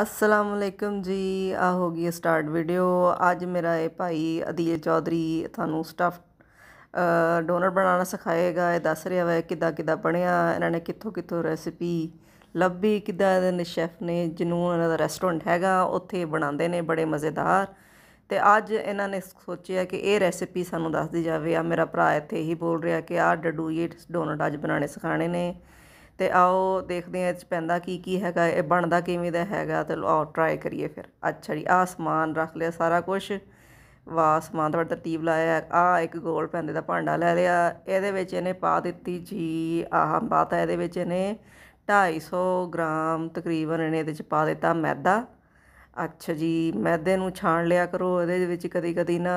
ਅਸਲਾਮੁਅਲੈਕਮ ਜੀ ਆ ਹੋ ਗਈ ਸਟਾਰਟ ਵੀਡੀਓ ਅੱਜ ਮੇਰਾ ਇਹ ਭਾਈ ਅਦੀਲ ਚੌਧਰੀ ਤੁਹਾਨੂੰ ਸਟਫ ਡੋਨਰ ਬਣਾਉਣਾ ਸਿਖਾਏਗਾ ਇਹ ਦੱਸ ਰਿਹਾ ਹੈ ਕਿਦਾਂ ਕਿਦਾਂ ਬਣਿਆ ਇਹਨਾਂ ਨੇ ਕਿੱਥੋਂ ਕਿੱਥੋਂ ਰੈਸਿਪੀ ਲੱਭੀ ਕਿਦਾਂ ਇਹਨਾਂ ਦੇ ਸ਼ੈਫ ਨੇ ਜਿਹਨੂੰ ਇਹਨਾਂ ਦਾ ਰੈਸਟੋਰੈਂਟ ਹੈਗਾ ਉੱਥੇ ਬਣਾਉਂਦੇ ਨੇ ਬੜੇ ਮਜ਼ੇਦਾਰ ਤੇ ਅੱਜ ਇਹਨਾਂ ਨੇ ਸੋਚਿਆ ਕਿ ਇਹ ਰੈਸਿਪੀ ਸਾਨੂੰ ਦੱਸਦੀ ਜਾਵੇ ਆ ਮੇਰਾ ਭਰਾ ਇੱਥੇ ਹੀ ਬੋਲ ਰਿਹਾ ਕਿ ਆ ਡਡੂਏ ਡੋਨਟ ਅੱਜ ਬਣਾਉਣੇ ਸਿਖਾਣੇ ਨੇ ਤੇ ਆਓ ਦੇਖਦੇ ਹਾਂ ਇਹ 'ਚ ਪੈਂਦਾ ਕੀ ਕੀ ਹੈਗਾ ਇਹ ਬਣਦਾ ਕਿਵੇਂ ਦਾ ਹੈਗਾ ਅਤੇ ਆਓ ਟਰਾਈ ਕਰੀਏ ਫਿਰ ਅੱਛਾ ਜੀ ਆਸਮਾਨ ਸਮਾਨ ਰੱਖ ਲਿਆ ਸਾਰਾ ਕੁਝ ਵਾਹ ਸਮਾਨ ਦਾ ਤਰਤੀਬ ਲਾਇਆ ਆ ਇੱਕ ਗੋਲ ਪੈਂਦੇ ਦਾ ਭਾਂਡਾ ਲੈ ਲਿਆ ਇਹਦੇ ਵਿੱਚ ਇਹਨੇ ਪਾ ਦਿੱਤੀ ਜੀ ਆਹ ਬਾਤ ਹੈ ਇਹਦੇ ਵਿੱਚ ਇਹਨੇ 250 ਗ੍ਰਾਮ ਤਕਰੀਬਨ ਇਹਨੇ ਇਹਦੇ 'ਚ ਪਾ ਦਿੱਤਾ ਮੈਦਾ ਅੱਛਾ ਜੀ ਮੈਦੇ ਨੂੰ ਛਾਣ ਲਿਆ ਕਰੋ ਇਹਦੇ ਵਿੱਚ ਕਦੀ ਕਦੀ ਨਾ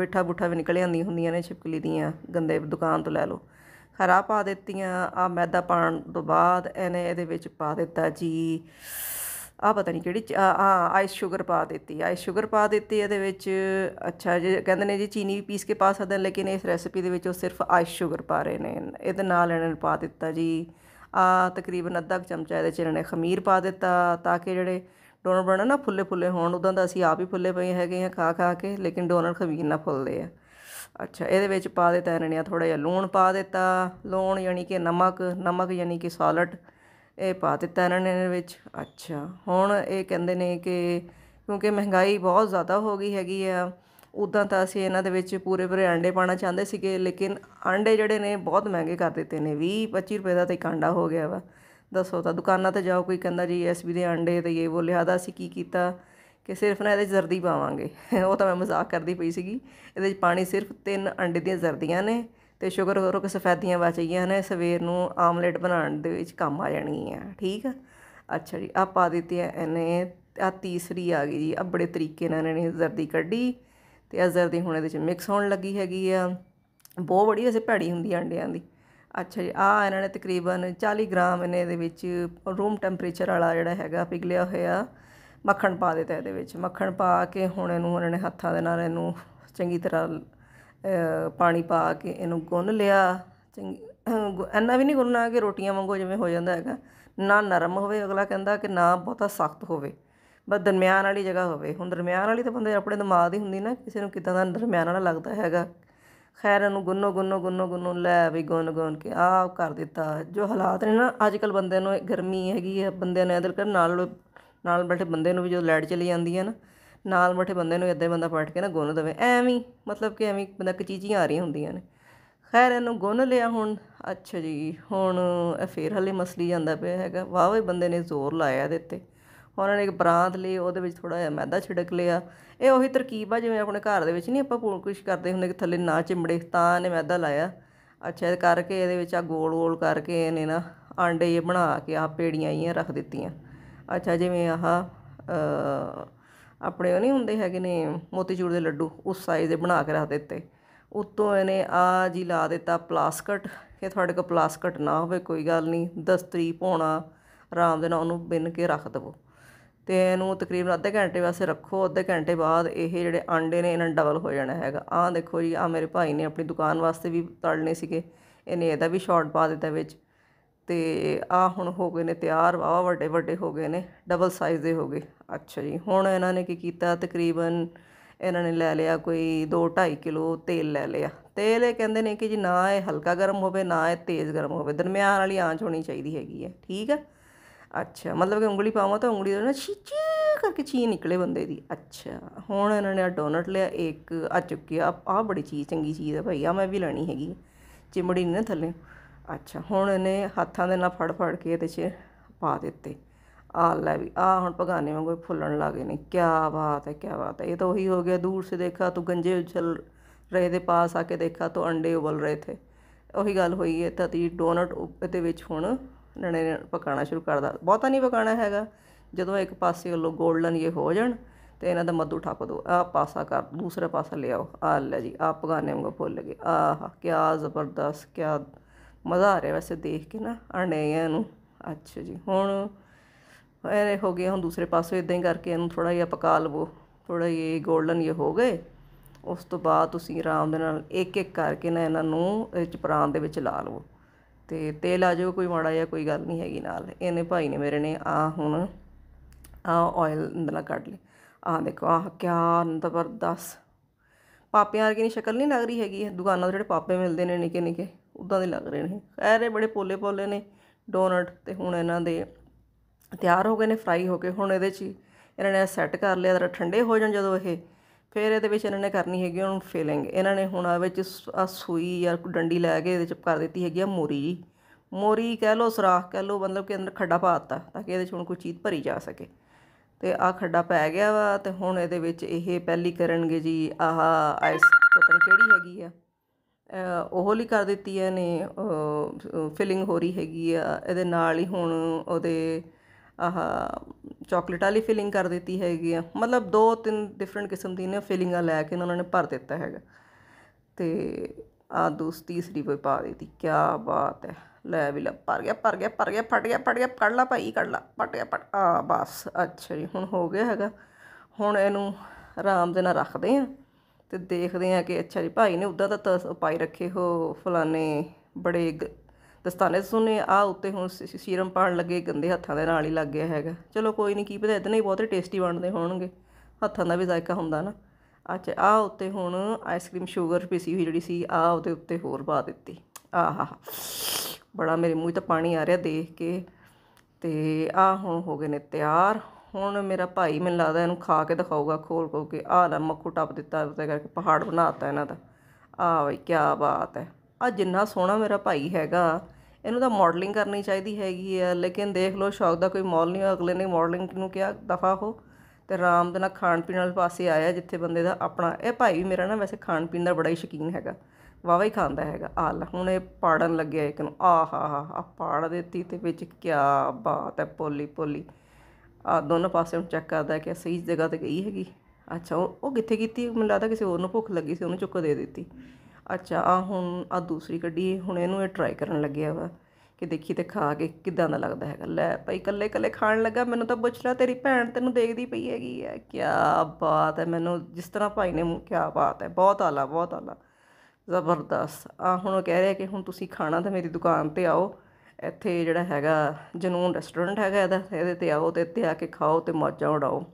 ਬਿਠਾ ਬੁਠਾ ਵੀ ਨਿਕਲ ਆਉਂਦੀ ਹੁੰਦੀਆਂ ਨੇ ਛਿਪਕਲੀ ਦੀਆਂ ਗੰਦੇ ਦੁਕਾਨ ਤੋਂ ਲੈ ਲਓ ਹਰਾ ਪਾ ਦਿੱਤੀਆਂ ਆ ਮੈਦਾ ਪਾਣ ਤੋਂ ਬਾਅਦ ਇਹਨੇ ਇਹਦੇ ਵਿੱਚ ਪਾ ਦਿੱਤਾ ਜੀ ਆ ਪਤਾ ਨਹੀਂ ਕਿਹੜੀ ਆ ਆਈਸ ਸ਼ੂਗਰ ਪਾ ਦਿੱਤੀ ਆਈਸ ਸ਼ੂਗਰ ਪਾ ਦਿੱਤੀ ਇਹਦੇ ਵਿੱਚ ਅੱਛਾ ਜੀ ਕਹਿੰਦੇ ਨੇ ਜੀ ਚੀਨੀ ਵੀ ਪੀਸ ਕੇ ਪਾ ਸਕਦੇ ਨੇ ਲੇਕਿਨ ਇਸ ਰੈਸਿਪੀ ਦੇ ਵਿੱਚ ਉਹ ਸਿਰਫ ਆਈਸ ਸ਼ੂਗਰ ਪਾ ਰਹੇ ਨੇ ਇਹਦੇ ਨਾਲ ਇਹਨਾਂ ਨੇ ਪਾ ਦਿੱਤਾ ਜੀ ਆ ਤਕਰੀਬਨ ਅੱਧਾ ਚਮਚਾ ਇਹਦੇ ਚ ਇਹਨਾਂ ਨੇ ਖਮੀਰ ਪਾ ਦਿੱਤਾ ਤਾਂ ਕਿ ਜਿਹੜੇ ਡੋਨਰ ਬਣਾ ਨਾ ਫੁੱਲੇ ਫੁੱਲੇ ਹੋਣ ਉਦੋਂ ਦਾ ਅਸੀਂ ਆਪ ਹੀ ਫੁੱਲੇ ਪਏ ਹੈਗੇ ਆ ਖਾ ਖਾ ਕੇ ਲੇਕਿਨ ਡੋਨਰ ਖਮੀਰ ਨਾ ਫੁੱਲਦੇ ਆ ਅੱਛਾ ਇਹਦੇ ਵਿੱਚ ਪਾ ਦਿੱਤਾ ਇਹਨਾਂ ਨੇ ਥੋੜਾ ਜਿਹਾ ਲੂਣ ਪਾ ਦਿੱਤਾ ਲੂਣ ਯਾਨੀ ਕਿ ਨਮਕ ਨਮਕ ਯਾਨੀ ਕਿ ਸਾਲਟ ਇਹ ਪਾ ਦਿੱਤਾ ਇਹਨਾਂ ਨੇ ਇਹਦੇ ਵਿੱਚ ਅੱਛਾ ਹੁਣ ਇਹ ਕਹਿੰਦੇ ਨੇ ਕਿ ਕਿਉਂਕਿ ਮਹਿੰਗਾਈ ਬਹੁਤ ਜ਼ਿਆਦਾ ਹੋ ਗਈ ਹੈਗੀ ਆ ਉਦਾਂ ਤਾਂ ਅਸੀਂ ਇਹਨਾਂ ਦੇ ਵਿੱਚ ਪੂਰੇ ਪੂਰੇ ਅੰਡੇ ਪਾਣਾ ਚਾਹੁੰਦੇ ਸੀਗੇ ਲੇਕਿਨ ਅੰਡੇ ਜਿਹੜੇ ਨੇ ਬਹੁਤ ਮਹਿੰਗੇ ਕਰ ਦਿੱਤੇ ਨੇ 20 25 ਰੁਪਏ ਦਾ ਤੇ ਕਾਂਡਾ ਹੋ ਗਿਆ ਵਾ ਦੱਸੋ ਤਾਂ ਦੁਕਾਨਾਂ ਤੇ ਜਾਓ ਕੋਈ ਕਹਿੰਦਾ ਜੀ ਐਸਬੀ ਦੇ ਅੰਡੇ ਤੇ ਇਹ ਬੋਲਿਆ ਦਾ ਅਸੀਂ ਕੀ ਕੀਤਾ ਕਿ ਸਿਰਫ ਨਾ ਇਹਦੇ 'ਚ ਜ਼ਰਦੀ ਪਾਵਾਂਗੇ ਉਹ ਤਾਂ ਮੈਂ ਮਜ਼ਾਕ ਕਰਦੀ ਪਈ ਸੀਗੀ ਇਹਦੇ 'ਚ ਪਾਣੀ ਸਿਰਫ ਤਿੰਨ ਅੰਡੇ ਦੀਆਂ ਜ਼ਰਦੀਆਂ ਨੇ ਤੇ ਸ਼ੁਗਰ ਰੁਕ ਸਫੈਦੀਆਂ ਬਚ ਗਈਆਂ ਨੇ ਸਵੇਰ ਨੂੰ ਆਮਲੇਟ ਬਣਾਉਣ ਦੇ ਵਿੱਚ ਕੰਮ ਆ ਜਾਣਗੀਆਂ ਠੀਕ ਆ ਅੱਛਾ ਜੀ ਆ ਪਾ ਦਿੱਤੀ ਹੈ ਇਹਨੇ ਆ ਤੀਸਰੀ ਆ ਗਈ ਜੀ ਆ ਬੜੇ ਤਰੀਕੇ ਨਾਲ ਇਹਨੇ ਜ਼ਰਦੀ ਕੱਢੀ ਤੇ ਆ ਜ਼ਰਦੀ ਹੁਣ ਇਹਦੇ ਵਿੱਚ ਮਿਕਸ ਹੋਣ ਲੱਗੀ ਹੈਗੀ ਆ ਬਹੁਤ ਬੜੀ ਐਸੇ ਭੈੜੀ ਹੁੰਦੀ ਅੰਡਿਆਂ ਦੀ ਅੱਛਾ ਜੀ ਆ ਇਹਨਾਂ ਨੇ ਤਕਰੀਬਨ 40 ਗ੍ਰਾਮ ਇਹਨੇ ਇਹਦੇ ਵਿੱਚ ਰੂਮ ਟੈਂਪਰੇਚਰ ਵਾਲਾ ਜਿਹੜਾ ਹੈਗਾ ਪਿਗਲਿਆ ਹੋਇਆ ਮੱਖਣ ਪਾ ਦਿੱਤਾ ਇਹਦੇ ਵਿੱਚ ਮੱਖਣ ਪਾ ਕੇ ਹੁਣ ਇਹਨੂੰ ਉਹਨਾਂ ਨੇ ਹੱਥਾਂ ਦੇ ਨਾਲ ਇਹਨੂੰ ਚੰਗੀ ਤਰ੍ਹਾਂ ਪਾਣੀ ਪਾ ਕੇ ਇਹਨੂੰ ਗੁੰਨ ਲਿਆ ਚੰਗੀ ਇੰਨਾ ਵੀ ਨਹੀਂ ਗੁੰਨਣਾ ਕਿ ਰੋਟੀਆਂ ਵਾਂਗੂ ਜਿਵੇਂ ਹੋ ਜਾਂਦਾ ਹੈਗਾ ਨਾ ਨਰਮ ਹੋਵੇ ਅਗਲਾ ਕਹਿੰਦਾ ਕਿ ਨਾ ਬਹੁਤਾ ਸਖਤ ਹੋਵੇ ਬਸ ਦਰਮਿਆਨ ਵਾਲੀ ਜਗ੍ਹਾ ਹੋਵੇ ਹੁਣ ਦਰਮਿਆਨ ਵਾਲੀ ਤਾਂ ਬੰਦੇ ਆਪਣੇ ਦਿਮਾਗ ਦੀ ਹੁੰਦੀ ਨਾ ਕਿਸੇ ਨੂੰ ਕਿਦਾਂ ਦਾ ਦਰਮਿਆਨ ਵਾਲਾ ਲੱਗਦਾ ਹੈਗਾ ਖੈਰ ਇਹਨੂੰ ਗੁੰਨੋ ਗੁੰਨੋ ਗੁੰਨੋ ਗੁੰਨੋ ਲੈ ਵੀ ਗੁੰਨ ਗੁੰਨ ਕੇ ਆਹ ਕਰ ਦਿੱਤਾ ਜੋ ਹਾਲਾਤ ਨੇ ਨਾ ਅੱਜ ਕੱਲ ਬੰਦੇ ਨੂੰ ਗਰਮੀ ਹੈਗੀ ਹੈ ਬੰਦੇ ਨੇ ਦਿਲ ਕਰ ਨਾਲ ਨਾਲ ਬੈਠੇ ਬੰਦੇ ਨੂੰ ਵੀ ਜਦੋਂ ਲਾਈਟ ਚਲੀ ਜਾਂਦੀ ਹੈ ਨਾ ਨਾਲ ਬੈਠੇ ਬੰਦੇ ਨੂੰ ਇੱਦਾਂ ਬੰਦਾ ਫੜ ਕੇ ਨਾ ਗੁੰਨ ਦੇਵੇ ਐਵੇਂ ਮਤਲਬ ਕਿ ਐਵੇਂ ਬੰਦਾ ਕਚੀਚੀਆਂ ਆ ਰਹੀਆਂ ਹੁੰਦੀਆਂ ਨੇ ਖੈਰ ਇਹਨੂੰ ਗੁੰਨ ਲਿਆ ਹੁਣ ਅੱਛਾ ਜੀ ਹੁਣ ਇਹ ਫੇਰ ਹਲੇ ਮਸਲੀ ਜਾਂਦਾ ਪਿਆ ਹੈਗਾ ਵਾਹ ਵਾਹ ਬੰਦੇ ਨੇ ਜ਼ੋਰ ਲਾਇਆ ਦੇ ਉੱਤੇ ਉਹਨਾਂ ਨੇ ਇੱਕ ਬਰਾਤ ਲਈ ਉਹਦੇ ਵਿੱਚ ਥੋੜਾ ਜਿਹਾ ਮੈਦਾ ਛਿੜਕ ਲਿਆ ਇਹ ਉਹੀ ਤਰਕੀਬ ਆ ਜਿਵੇਂ ਆਪਣੇ ਘਰ ਦੇ ਵਿੱਚ ਨਹੀਂ ਆਪਾਂ ਕੁਛ ਕਰਦੇ ਹੁੰਦੇ ਕਿ ਥੱਲੇ ਨਾ ਚਿਮੜੇ ਤਾਂ ਨੇ ਮੈਦਾ ਲਾਇਆ ਅੱਛਾ ਇਹ ਕਰਕੇ ਇਹਦੇ ਵਿੱਚ ਆ ਗੋਲ ਗੋਲ ਕਰਕੇ ਇਹਨੇ ਨਾ ਆਂਡੇ ਬਣਾ ਕੇ ਆ ਪੇੜੀਆਂ ਹੀ ਰੱਖ ਦਿੱਤੀਆਂ ਅੱਛਾ ਜਿਵੇਂ ਆਹ ਆਪਣੇ ਉਹ ਨਹੀਂ ਹੁੰਦੇ ਹੈਗੇ ਨੇ ਮੋਤੀਚੂਰ ਦੇ ਲੱਡੂ ਉਸ ਸਾਈਜ਼ ਦੇ ਬਣਾ ਕੇ ਰੱਖ ਦਿੱਤੇ ਉੱਤੋਂ ਇਹਨੇ ਆ ਜੀ ਲਾ ਦਿੱਤਾ ਪਲਾਸਕਟ ਕਿ ਤੁਹਾਡੇ ਕੋਲ ਪਲਾਸਕਟ ਨਾ ਹੋਵੇ ਕੋਈ ਗੱਲ ਨਹੀਂ ਦਸਤਰੀ ਪਾਉਣਾ ਆਰਾਮ ਦੇ ਨਾਲ ਉਹਨੂੰ ਬਿੰਨ ਕੇ ਰੱਖ ਦਵੋ ਤੇ ਇਹਨੂੰ ਤਕਰੀਬਨ ਅੱਧੇ ਘੰਟੇ ਵਾਸਤੇ ਰੱਖੋ ਅੱਧੇ ਘੰਟੇ ਬਾਅਦ ਇਹ ਜਿਹੜੇ ਆਂਡੇ ਨੇ ਇਹਨਾਂ ਡਬਲ ਹੋ ਜਾਣਾ ਹੈਗਾ ਆਹ ਦੇਖੋ ਜੀ ਆ ਮੇਰੇ ਭਾਈ ਨੇ ਆਪਣੀ ਦੁਕਾਨ ਵਾਸਤੇ ਵੀ ਤੜਨੇ ਸੀਗੇ ਇਹਨੇ ਇਹਦਾ ਵੀ ਸ਼ਾਰਟ ਪਾ ਦਿੱਤਾ ਵਿੱਚ ਤੇ ਆ ਹੁਣ ਹੋ ਗਏ ਨੇ ਤਿਆਰ ਵਾਵਾ ਵੱਡੇ ਵੱਡੇ ਹੋ ਗਏ ਨੇ ਡਬਲ ਸਾਈਜ਼ ਦੇ ਹੋ ਗਏ ਅੱਛਾ ਜੀ ਹੁਣ ਇਹਨਾਂ ਨੇ ਕੀ ਕੀਤਾ ਤਕਰੀਬਨ ਇਹਨਾਂ ਨੇ ਲੈ ਲਿਆ ਕੋਈ 2 2.5 ਕਿਲੋ ਤੇਲ ਲੈ ਲਿਆ ਤੇਲ ਇਹ ਕਹਿੰਦੇ ਨੇ ਕਿ ਜੀ ਨਾ ਇਹ ਹਲਕਾ ਗਰਮ ਹੋਵੇ ਨਾ ਇਹ ਤੇਜ਼ ਗਰਮ ਹੋਵੇ ਦਰਮਿਆਨ ਵਾਲੀ ਆਂਚ ਹੋਣੀ ਚਾਹੀਦੀ ਹੈਗੀ ਹੈ ਠੀਕ ਹੈ ਅੱਛਾ ਮਤਲਬ ਕਿ ਉਂਗਲੀ ਪਾਵਾਂ ਤਾਂ ਉਂਗਲੀ ਦੇ ਨਾ ਛੀਚੀ ਕਰਕੇ ਚੀ ਨਿਕਲੇ ਬੰਦੇ ਦੀ ਅੱਛਾ ਹੁਣ ਇਹਨਾਂ ਨੇ ਆ ਡੋਨਟ ਲਿਆ ਇੱਕ ਆ ਚੁੱਕਿਆ ਆ ਬੜੀ ਚੀਜ਼ ਚੰਗੀ ਚੀਜ਼ ਹੈ ਭਾਈ ਆ ਮੈਂ ਵੀ ਲੈਣੀ ਹੈਗੀ ਚਿਮੜੀ ਨੇ ਥੱਲੇ ਅੱਛਾ ਹੁਣ ਇਹਨੇ ਹੱਥਾਂ ਦੇ ਨਾਲ ਫੜ ਫੜ ਕੇ ਇਹਦੇ 'ਚ ਪਾ ਦਿੱਤੇ ਆ ਲੈ ਵੀ ਆ ਹੁਣ ਭਗਾਨੇ ਵਾਂਗੂ ਫੁੱਲਣ ਲੱਗੇ ਨੇ ਕੀ ਬਾਤ ਹੈ ਕੀ ਬਾਤ ਹੈ ਇਹ ਤਾਂ ਉਹੀ ਹੋ ਗਿਆ ਦੂਰ ਸੇ ਦੇਖਾ ਤੂੰ ਗੰਜੇ ਉਛਲ ਰਹੇ ਦੇ ਪਾਸ ਆ ਕੇ ਦੇਖਾ ਤੂੰ ਅੰਡੇ ਉਬਲ ਰਹੇ ਥੇ ਉਹੀ ਗੱਲ ਹੋਈ ਹੈ ਤਾਂ ਤੀ ਡੋਨਟ ਦੇ ਵਿੱਚ ਹੁਣ ਨਣੇ ਪਕਾਣਾ ਸ਼ੁਰੂ ਕਰਦਾ ਬਹੁਤਾ ਨਹੀਂ ਪਕਾਣਾ ਹੈਗਾ ਜਦੋਂ ਇੱਕ ਪਾਸੇ ਉਹ ਗੋਲਡਨ ਇਹ ਹੋ ਜਾਣ ਤੇ ਇਹਨਾਂ ਦਾ ਮੱਧੂ ਠੱਪ ਦੋ ਆ ਪਾਸਾ ਕਰ ਦੂਸਰੇ ਪਾਸਾ ਲਿਆਓ ਆ ਲੈ ਜੀ ਆ ਪਗਾਨੇ ਵਾਂਗੂ ਫੁੱਲ ਗਏ ਆਹਾ ਕੀ ਜ਼ਬਰਦਸਤ ਕੀ ਮਜ਼ਾ ਆ ਰਿਹਾ ਵੈਸੇ ਦੇਖ ਕੇ ਨਾ ਅਣੇਆਂ ਨੂੰ ਅੱਛਾ ਜੀ ਹੁਣ ਇਹ ਹੋ ਗਿਆ ਹੁਣ ਦੂਸਰੇ ਪਾਸੇ ਇਦਾਂ ਹੀ ਕਰਕੇ ਇਹਨੂੰ ਥੋੜਾ ਜਿਹਾ ਪਕਾ ਲਵੋ ਥੋੜਾ ਇਹ 골ਡਨ ਇਹ ਹੋ ਗਏ ਉਸ ਤੋਂ ਬਾਅਦ ਤੁਸੀਂ ਆਰਾਮ ਦੇ ਨਾਲ ਇੱਕ ਇੱਕ ਕਰਕੇ ਨਾ ਇਹਨਾਂ ਨੂੰ ਚਪਰਾਨ ਦੇ ਵਿੱਚ ਲਾ ਲਵੋ ਤੇ ਤੇਲ ਆ ਜਾਓ ਕੋਈ ਮਾੜਾ ਜਾਂ ਕੋਈ ਗੱਲ ਨਹੀਂ ਹੈਗੀ ਨਾਲ ਇਹਨੇ ਭਾਈ ਨੇ ਮੇਰੇ ਨੇ ਆ ਹੁਣ ਆ ਆਇਲ ਨਾਲ ਕੱਢ ਲਈ ਆ ਦੇਖੋ ਆ ਕਿਆ ਜ਼ਬਰਦਸਤ ਪਾਪਿਆਂ ਵਰਗੀ ਨਹੀਂ ਸ਼ਕਲ ਨਹੀਂ ਲੱਗ ਰਹੀ ਹੈਗੀ ਦੁਕਾਨਾਂ ਤੋਂ ਜਿਹੜੇ ਪਾਪੇ ਮਿਲਦੇ ਨੇ ਨਿੱਕੇ ਨਿੱਕੇ ਉਦਾਂ ਦੇ ਲੱਗ ਰਹੇ ਨੇ ਖੈਰ ਇਹ ਬੜੇ ਪੋਲੇ ਪੋਲੇ ਨੇ ਡੋਨਟ ਤੇ ਹੁਣ ਇਹਨਾਂ ਦੇ ਤਿਆਰ ਹੋ ਗਏ ਨੇ ਫਰਾਈ ਹੋ ਕੇ ਹੁਣ ਇਹਦੇ 'ਚ ਇਹਨਾਂ ਨੇ ਸੈੱਟ ਕਰ ਲਿਆ ਜਰਾ ਠੰਡੇ ਹੋ ਜਾਣ ਜਦੋਂ ਇਹ ਫਿਰ ਇਹਦੇ ਵਿੱਚ ਇਹਨਾਂ ਨੇ ਕਰਨੀ ਹੈਗੀ ਉਹਨੂੰ ਫਿਲਿੰਗ ਇਹਨਾਂ ਨੇ ਹੁਣ ਆ ਵਿੱਚ ਆ ਸੂਈ ਜਾਂ ਡੰਡੀ ਲੈ ਕੇ ਇਹਦੇ ਚ ਕਰ ਦਿੱਤੀ ਹੈਗੀ ਆ ਮੋਰੀ ਮੋਰੀ ਕਹਿ ਲੋ ਸਰਾਖ ਕਹਿ ਲੋ ਮਤਲਬ ਕਿ ਅੰਦਰ ਖੱਡਾ ਪਾਤਾ ਤਾਂ ਕਿ ਇਹਦੇ ਚ ਹੁਣ ਕੋਈ ਚੀਜ਼ ਭਰੀ ਜਾ ਸਕੇ ਤੇ ਆ ਖੱਡਾ ਪੈ ਗਿਆ ਵਾ ਤੇ ਹੁਣ ਇਹਦੇ ਵਿੱਚ ਇਹ ਪਹਿਲੀ ਕਰਨਗੇ ਜੀ ਆਹ ਆਈਸ ਪਤਾ ਨਹੀਂ ਕਿਹੜੀ ਹੈਗੀ ਆ ਹੋਲੀ ਕਰ ਦਿੱਤੀ ਹੈ ਨੇ ਫਿਲਿੰਗ ਹੋ ਰਹੀ ਹੈਗੀ ਆ ਇਹਦੇ ਨਾਲ ਹੀ ਹੁਣ ਉਹਦੇ ਆਹ ਚਾਕਲੇਟ ਵਾਲੀ ਫਿਲਿੰਗ ਕਰ ਦਿੱਤੀ ਹੈਗੀ ਆ ਮਤਲਬ ਦੋ ਤਿੰਨ ਡਿਫਰੈਂਟ ਕਿਸਮ ਦੀ ਨੇ ਫਿਲਿੰਗਾਂ ਲੈ ਕੇ ਉਹਨਾਂ ਨੇ ਭਰ ਦਿੱਤਾ ਹੈਗਾ ਤੇ ਆ ਦੋਸ ਤੀਸਰੀ ਵੀ ਪਾ ਦਿੱਤੀ ਕੀ ਬਾਤ ਹੈ ਲੈ ਵੀ ਲੈ ਪਰ ਗਿਆ ਪਰ ਗਿਆ ਪਰ ਗਿਆ ਫਟ ਗਿਆ ਫਟ ਗਿਆ ਕੱਢ ਲਾ ਭਾਈ ਕੱਢ ਲਾ ਫਟ ਗਿਆ ਫਟ ਆ ਬਸ ਅੱਛਾ ਜੀ ਹੁਣ ਹੋ ਗਿਆ ਹੈਗਾ ਹੁਣ ਇਹਨੂੰ ਆਰਾਮ ਦੇ ਨਾਲ ਰੱਖਦੇ ਆਂ ਤੇ ਦੇਖਦੇ ਆ ਕਿ ਅੱਛਾ ਜੀ ਭਾਈ ਨੇ ਉਦਾਂ ਤਾਂ ਪਾਈ ਰੱਖੇ ਹੋ ਫਲਾਣੇ ਬੜੇ ਦਸਤਾਨੇ ਸੁਨੇ ਆ ਉੱਤੇ ਹੁਣ ਸੀਰਮ ਪਾਣ ਲੱਗੇ ਗੰਦੇ ਹੱਥਾਂ ਦੇ ਨਾਲ ਹੀ ਲੱਗ ਗਿਆ ਹੈਗਾ ਚਲੋ ਕੋਈ ਨਹੀਂ ਕੀ ਪਤਾ ਇਦਾਂ ਹੀ ਬਹੁਤੇ ਟੇਸਟੀ ਬਣਦੇ ਹੋਣਗੇ ਹੱਥਾਂ ਦਾ ਵੀ ਜ਼ਾਇਕਾ ਹੁੰਦਾ ਨਾ ਅੱਛਾ ਆ ਉੱਤੇ ਹੁਣ ਆਈਸਕ੍ਰੀਮ 슈ਗਰ ਪੀਸੀ ਹੋਈ ਜਿਹੜੀ ਸੀ ਆ ਉਹਦੇ ਉੱਤੇ ਹੋਰ ਪਾ ਦਿੱਤੀ ਆਹਾ ਬੜਾ ਮੇਰੇ ਮੂੰਹ ਤੇ ਪਾਣੀ ਆ ਰਿਹਾ ਦੇਖ ਕੇ ਤੇ ਆ ਹੁਣ ਹੋ ਗਏ ਨੇ ਤਿਆਰ ਹੁਣ ਮੇਰਾ ਭਾਈ ਮੈਨੂੰ ਲੱਗਦਾ ਇਹਨੂੰ ਖਾ ਕੇ ਦਿਖਾਊਗਾ ਖੋਲ ਖੋਲ ਕੇ ਆਹ ਲੈ ਮੱਖੂ ਟੱਪ ਦਿੱਤਾ ਤੇ ਕਰਕੇ ਪਹਾੜ ਬਣਾਤਾ ਇਹਨਾਂ ਦਾ ਆਹ ਵਈ ਕੀ ਬਾਤ ਹੈ ਆ ਜਿੰਨਾ ਸੋਹਣਾ ਮੇਰਾ ਭਾਈ ਹੈਗਾ ਇਹਨੂੰ ਤਾਂ ਮਾਡਲਿੰਗ ਕਰਨੀ ਚਾਹੀਦੀ ਹੈਗੀ ਆ ਲੇਕਿਨ ਦੇਖ ਲਓ ਸ਼ੌਕ ਦਾ ਕੋਈ ਮੌਲ ਨਹੀਂ ਅਗਲੇ ਨੇ ਮਾਡਲਿੰਗ ਨੂੰ ਕਿਹਾ ਦਫਾ ਹੋ ਤੇ ਆਰਾਮ ਦੇ ਨਾਲ ਖਾਣ ਪੀਣ ਵਾਲੇ ਪਾਸੇ ਆਇਆ ਜਿੱਥੇ ਬੰਦੇ ਦਾ ਆਪਣਾ ਇਹ ਭਾਈ ਵੀ ਮੇਰਾ ਨਾ ਵੈਸੇ ਖਾਣ ਪੀਣ ਦਾ ਬੜਾ ਹੀ ਸ਼ਕੀਨ ਹੈਗਾ ਵਾਵਾ ਹੀ ਖਾਂਦਾ ਹੈਗਾ ਆ ਲੈ ਹੁਣ ਇਹ ਪਾੜਨ ਲੱਗਿਆ ਇੱਕ ਨੂੰ ਆਹਾ ਹਾ ਆ ਪਾੜ ਦਿੱਤੀ ਤੇ ਵਿੱਚ ਕੀ ਬਾਤ ਹੈ ਪੋਲੀ ਪੋਲੀ ਆ ਦੋਨੋਂ ਪਾਸੇ ਨੂੰ ਚੈੱਕ ਕਰਦਾ ਕਿ ਸਹੀ ਜਗ੍ਹਾ ਤੇ ਗਈ ਹੈਗੀ ਅੱਛਾ ਉਹ ਕਿੱਥੇ ਕੀਤੀ ਮੈਨੂੰ ਲੱਗਦਾ ਕਿਸੇ ਹੋਰ ਨੂੰ ਭੁੱਖ ਲੱਗੀ ਸੀ ਉਹਨੂੰ ਚੁੱਕ ਦੇ ਦਿੱਤੀ ਅੱਛਾ ਆ ਹੁਣ ਆ ਦੂਸਰੀ ਗੱਡੀ ਹੁਣ ਇਹਨੂੰ ਇਹ ਟਰਾਈ ਕਰਨ ਲੱਗਿਆ ਵਾ ਕਿ ਦੇਖੀ ਤੇ ਖਾ ਕੇ ਕਿਦਾਂ ਦਾ ਲੱਗਦਾ ਹੈਗਾ ਲੈ ਭਾਈ ਕੱਲੇ ਕੱਲੇ ਖਾਣ ਲੱਗਾ ਮੈਨੂੰ ਤਾਂ ਪੁੱਛਣਾ ਤੇਰੀ ਭੈਣ ਤੈਨੂੰ ਦੇਖਦੀ ਪਈ ਹੈਗੀ ਆ ਕੀ ਬਾਤ ਹੈ ਮੈਨੂੰ ਜਿਸ ਤਰ੍ਹਾਂ ਭਾਈ ਨੇ ਕੀ ਬਾਤ ਹੈ ਬਹੁਤ ਆਲਾ ਬਹੁਤ ਆਲਾ ਜ਼ਬਰਦਸਤ ਆ ਹੁਣ ਉਹ ਕਹਿ ਰਿਹਾ ਕਿ ਹੁਣ ਤੁਸੀਂ ਖਾਣਾ ਤਾਂ ਮੇਰੀ ਦੁਕਾਨ ਤੇ ਆਓ ਇੱਥੇ ਜਿਹੜਾ ਹੈਗਾ ਜਨੂਨ ਰੈਸਟੋਰੈਂਟ ਹੈਗਾ ਇਹਦਾ ਇਹਦੇ 'ਤੇ ਆਓ ਤੇ ਇੱਥੇ ਆ ਕੇ ਖਾਓ ਤੇ ਮੌਜਾਂ ਉਡਾਓ